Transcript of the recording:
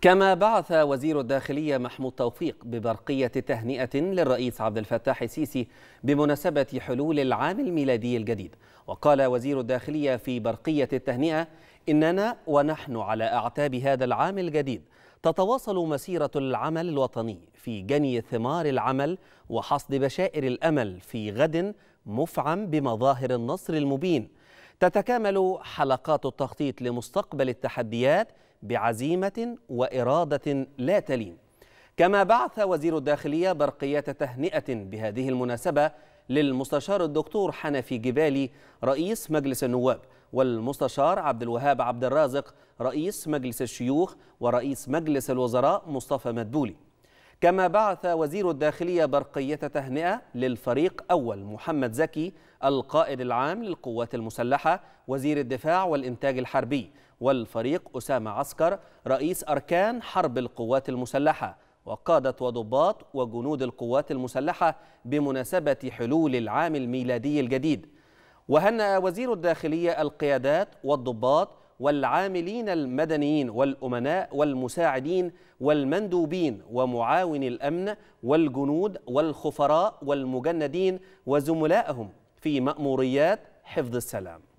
كما بعث وزير الداخلية محمود توفيق ببرقية تهنئة للرئيس عبد الفتاح السيسي بمناسبة حلول العام الميلادي الجديد وقال وزير الداخلية في برقية التهنئة إننا ونحن على أعتاب هذا العام الجديد تتواصل مسيرة العمل الوطني في جني ثمار العمل وحصد بشائر الأمل في غد مفعم بمظاهر النصر المبين تتكامل حلقات التخطيط لمستقبل التحديات بعزيمة وإرادة لا تلين كما بعث وزير الداخلية برقية تهنئة بهذه المناسبة للمستشار الدكتور حنفي جبالي رئيس مجلس النواب والمستشار عبد الوهاب عبد الرازق رئيس مجلس الشيوخ ورئيس مجلس الوزراء مصطفى مدبولي كما بعث وزير الداخلية برقية تهنئة للفريق أول محمد زكي القائد العام للقوات المسلحة وزير الدفاع والإنتاج الحربي والفريق أسامة عسكر رئيس أركان حرب القوات المسلحة وقادة وضباط وجنود القوات المسلحة بمناسبة حلول العام الميلادي الجديد وهنأ وزير الداخلية القيادات والضباط والعاملين المدنيين والأمناء والمساعدين والمندوبين ومعاون الأمن والجنود والخفراء والمجندين وزملائهم في مأموريات حفظ السلام